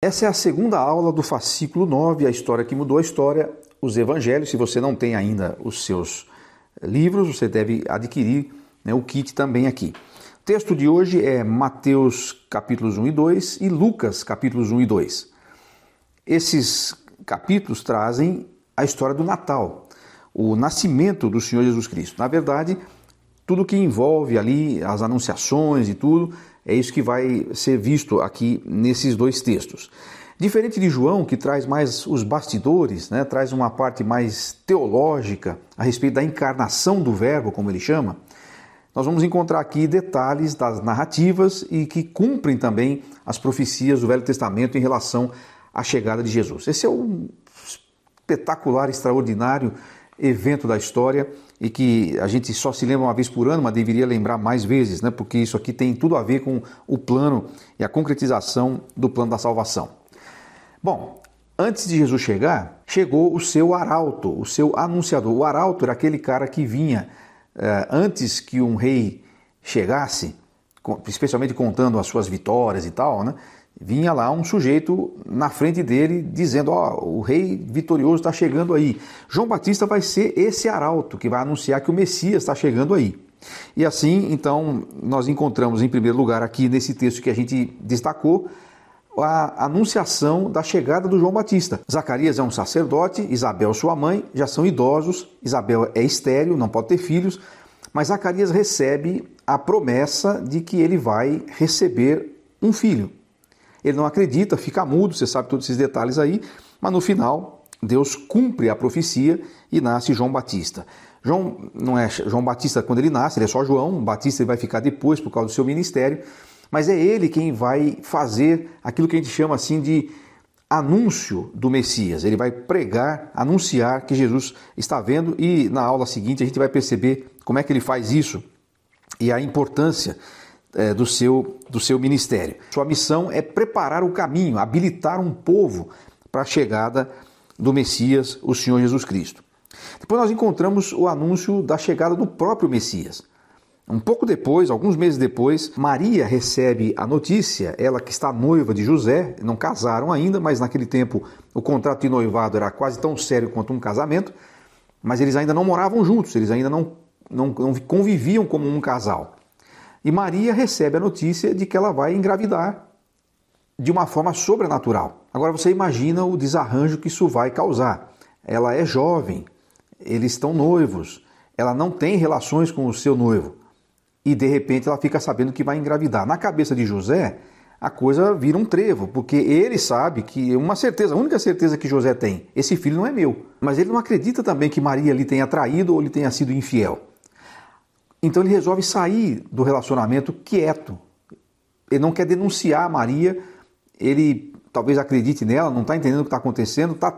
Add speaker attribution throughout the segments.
Speaker 1: Essa é a segunda aula do fascículo 9, a história que mudou a história, os evangelhos. Se você não tem ainda os seus livros, você deve adquirir né, o kit também aqui. O texto de hoje é Mateus capítulos 1 e 2 e Lucas capítulos 1 e 2. Esses capítulos trazem a história do Natal, o nascimento do Senhor Jesus Cristo. Na verdade, tudo que envolve ali as anunciações e tudo, é isso que vai ser visto aqui nesses dois textos. Diferente de João, que traz mais os bastidores, né, traz uma parte mais teológica a respeito da encarnação do Verbo, como ele chama, nós vamos encontrar aqui detalhes das narrativas e que cumprem também as profecias do Velho Testamento em relação à chegada de Jesus. Esse é um espetacular, extraordinário evento da história e que a gente só se lembra uma vez por ano, mas deveria lembrar mais vezes, né? porque isso aqui tem tudo a ver com o plano e a concretização do plano da salvação. Bom, antes de Jesus chegar, chegou o seu arauto, o seu anunciador. O arauto era aquele cara que vinha eh, antes que um rei chegasse, especialmente contando as suas vitórias e tal, né? vinha lá um sujeito na frente dele dizendo: Ó, oh, o rei vitorioso está chegando aí. João Batista vai ser esse arauto que vai anunciar que o Messias está chegando aí. E assim, então, nós encontramos em primeiro lugar aqui nesse texto que a gente destacou a anunciação da chegada do João Batista. Zacarias é um sacerdote, Isabel, sua mãe, já são idosos, Isabel é estéril, não pode ter filhos, mas Zacarias recebe a promessa de que ele vai receber um filho. Ele não acredita, fica mudo, você sabe todos esses detalhes aí, mas no final Deus cumpre a profecia e nasce João Batista. João não é João Batista quando ele nasce, ele é só João, Batista ele vai ficar depois por causa do seu ministério, mas é ele quem vai fazer aquilo que a gente chama assim de anúncio do Messias. Ele vai pregar, anunciar que Jesus está vendo e na aula seguinte a gente vai perceber como é que ele faz isso e a importância é, do, seu, do seu ministério. Sua missão é preparar o caminho, habilitar um povo para a chegada do Messias, o Senhor Jesus Cristo. Depois nós encontramos o anúncio da chegada do próprio Messias. Um pouco depois, alguns meses depois, Maria recebe a notícia, ela que está noiva de José, não casaram ainda, mas naquele tempo o contrato de noivado era quase tão sério quanto um casamento, mas eles ainda não moravam juntos, eles ainda não, não, não conviviam como um casal. E Maria recebe a notícia de que ela vai engravidar de uma forma sobrenatural. Agora você imagina o desarranjo que isso vai causar. Ela é jovem, eles estão noivos, ela não tem relações com o seu noivo e de repente ela fica sabendo que vai engravidar. Na cabeça de José, a coisa vira um trevo, porque ele sabe que é uma certeza, a única certeza que José tem, esse filho não é meu. Mas ele não acredita também que Maria lhe tenha traído ou lhe tenha sido infiel. Então ele resolve sair do relacionamento quieto. Ele não quer denunciar a Maria, ele talvez acredite nela, não está entendendo o que está acontecendo, está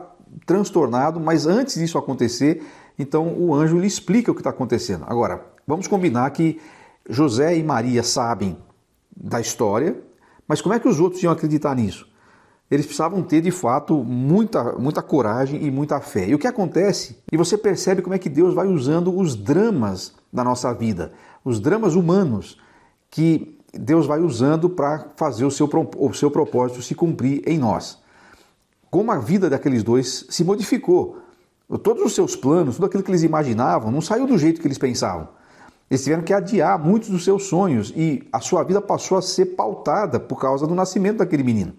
Speaker 1: transtornado, mas antes disso acontecer, então o anjo lhe explica o que está acontecendo. Agora, vamos combinar que José e Maria sabem da história, mas como é que os outros iam acreditar nisso? Eles precisavam ter de fato muita, muita coragem e muita fé. E o que acontece? E você percebe como é que Deus vai usando os dramas da nossa vida, os dramas humanos que Deus vai usando para fazer o seu, o seu propósito se cumprir em nós. Como a vida daqueles dois se modificou. Todos os seus planos, tudo aquilo que eles imaginavam, não saiu do jeito que eles pensavam. Eles tiveram que adiar muitos dos seus sonhos e a sua vida passou a ser pautada por causa do nascimento daquele menino.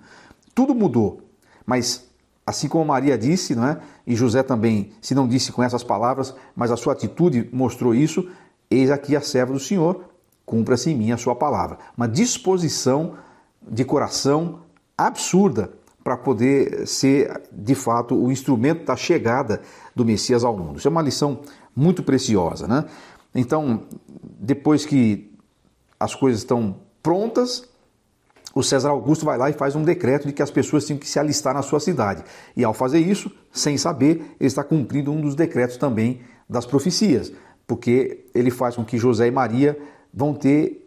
Speaker 1: Tudo mudou, mas Assim como Maria disse, não é? e José também, se não disse com essas palavras, mas a sua atitude mostrou isso, eis aqui a serva do Senhor, cumpra-se em mim a sua palavra. Uma disposição de coração absurda para poder ser, de fato, o instrumento da chegada do Messias ao mundo. Isso é uma lição muito preciosa. Né? Então, depois que as coisas estão prontas, o César Augusto vai lá e faz um decreto de que as pessoas tinham que se alistar na sua cidade. E ao fazer isso, sem saber, ele está cumprindo um dos decretos também das profecias, porque ele faz com que José e Maria vão ter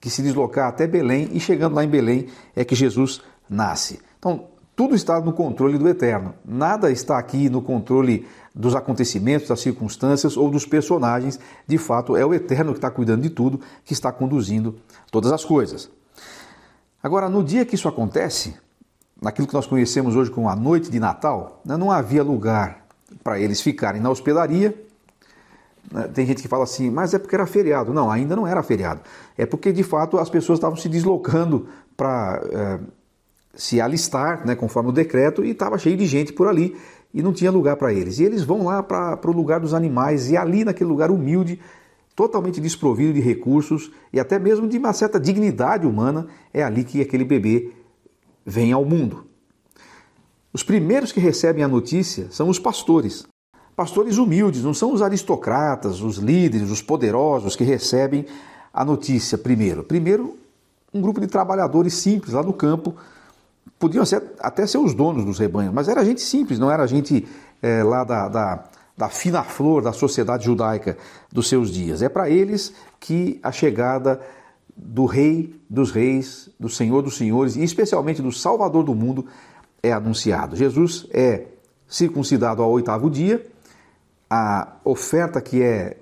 Speaker 1: que se deslocar até Belém e chegando lá em Belém é que Jesus nasce. Então, tudo está no controle do Eterno. Nada está aqui no controle dos acontecimentos, das circunstâncias ou dos personagens. De fato, é o Eterno que está cuidando de tudo, que está conduzindo todas as coisas. Agora, no dia que isso acontece, naquilo que nós conhecemos hoje como a noite de Natal, né, não havia lugar para eles ficarem na hospedaria. Né, tem gente que fala assim, mas é porque era feriado. Não, ainda não era feriado. É porque de fato as pessoas estavam se deslocando para eh, se alistar, né, conforme o decreto, e estava cheio de gente por ali e não tinha lugar para eles. E eles vão lá para o lugar dos animais, e ali naquele lugar humilde totalmente desprovido de recursos e até mesmo de uma certa dignidade humana, é ali que aquele bebê vem ao mundo. Os primeiros que recebem a notícia são os pastores. Pastores humildes, não são os aristocratas, os líderes, os poderosos que recebem a notícia primeiro. Primeiro, um grupo de trabalhadores simples lá no campo. Podiam ser, até ser os donos dos rebanhos, mas era gente simples, não era gente é, lá da, da da fina flor da sociedade judaica dos seus dias. É para eles que a chegada do Rei dos Reis, do Senhor dos Senhores e especialmente do Salvador do mundo é anunciado. Jesus é circuncidado ao oitavo dia. A oferta que é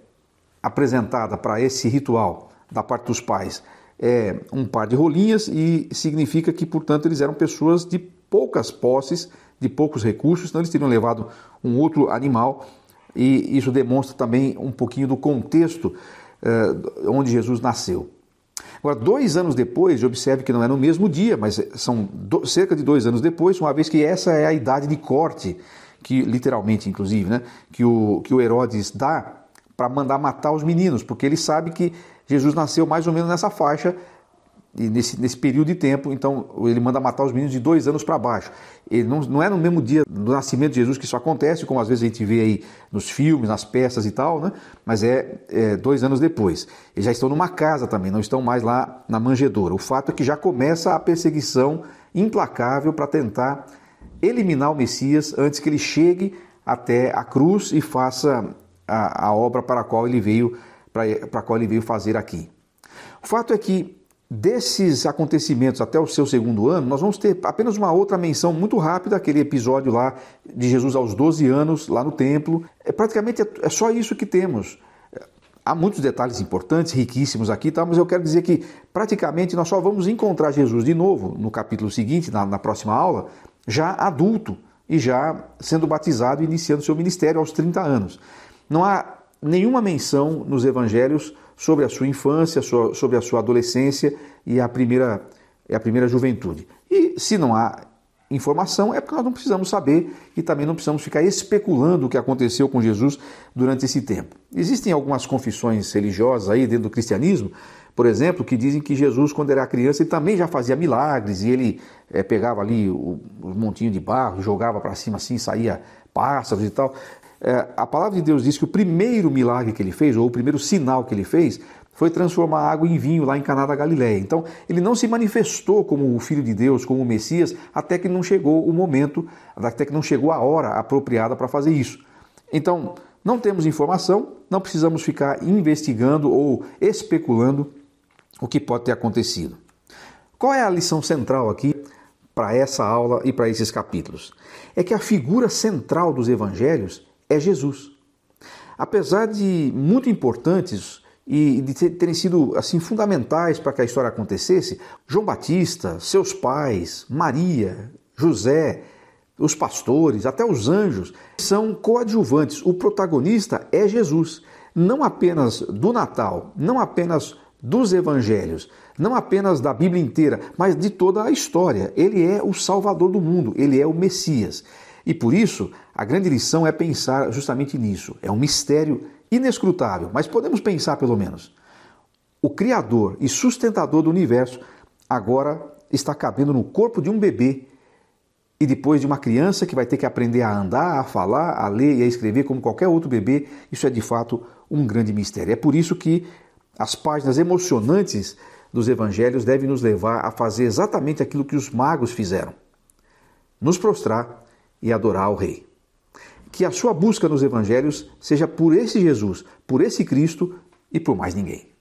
Speaker 1: apresentada para esse ritual da parte dos pais é um par de rolinhas e significa que, portanto, eles eram pessoas de poucas posses, de poucos recursos, então eles teriam levado um outro animal e isso demonstra também um pouquinho do contexto uh, onde Jesus nasceu. Agora, dois anos depois, observe que não é no mesmo dia, mas são do, cerca de dois anos depois, uma vez que essa é a idade de corte, que literalmente, inclusive, né, que, o, que o Herodes dá para mandar matar os meninos, porque ele sabe que Jesus nasceu mais ou menos nessa faixa e nesse, nesse período de tempo, então, ele manda matar os meninos de dois anos para baixo. Ele não, não é no mesmo dia do nascimento de Jesus que isso acontece, como às vezes a gente vê aí nos filmes, nas peças e tal, né? mas é, é dois anos depois. Eles já estão numa casa também, não estão mais lá na manjedoura. O fato é que já começa a perseguição implacável para tentar eliminar o Messias antes que ele chegue até a cruz e faça a, a obra para a qual ele veio para qual ele veio fazer aqui. O fato é que Desses acontecimentos até o seu segundo ano, nós vamos ter apenas uma outra menção muito rápida, aquele episódio lá de Jesus aos 12 anos, lá no templo. É, praticamente é, é só isso que temos. Há muitos detalhes importantes, riquíssimos aqui, tá? mas eu quero dizer que praticamente nós só vamos encontrar Jesus de novo no capítulo seguinte, na, na próxima aula, já adulto e já sendo batizado e iniciando seu ministério aos 30 anos. Não há nenhuma menção nos evangelhos sobre a sua infância, sobre a sua adolescência e a primeira, a primeira juventude. E se não há informação, é porque nós não precisamos saber e também não precisamos ficar especulando o que aconteceu com Jesus durante esse tempo. Existem algumas confissões religiosas aí dentro do cristianismo, por exemplo, que dizem que Jesus, quando era criança, ele também já fazia milagres e ele é, pegava ali o, o montinho de barro, jogava para cima assim, saía pássaros e tal. É, a palavra de Deus diz que o primeiro milagre que ele fez, ou o primeiro sinal que ele fez, foi transformar água em vinho lá em Caná da Galiléia. Então, ele não se manifestou como o filho de Deus, como o Messias, até que não chegou o momento, até que não chegou a hora apropriada para fazer isso. Então, não temos informação, não precisamos ficar investigando ou especulando o que pode ter acontecido. Qual é a lição central aqui para essa aula e para esses capítulos? É que a figura central dos evangelhos é Jesus. Apesar de muito importantes e de terem sido assim fundamentais para que a história acontecesse, João Batista, seus pais, Maria, José, os pastores, até os anjos, são coadjuvantes. O protagonista é Jesus, não apenas do Natal, não apenas dos evangelhos, não apenas da Bíblia inteira, mas de toda a história. Ele é o Salvador do mundo, ele é o Messias. E por isso, a grande lição é pensar justamente nisso. É um mistério inescrutável, mas podemos pensar pelo menos. O Criador e sustentador do universo agora está cabendo no corpo de um bebê e depois de uma criança que vai ter que aprender a andar, a falar, a ler e a escrever como qualquer outro bebê, isso é de fato um grande mistério. É por isso que as páginas emocionantes dos evangelhos devem nos levar a fazer exatamente aquilo que os magos fizeram: nos prostrar e adorar ao Rei. Que a sua busca nos evangelhos seja por esse Jesus, por esse Cristo e por mais ninguém.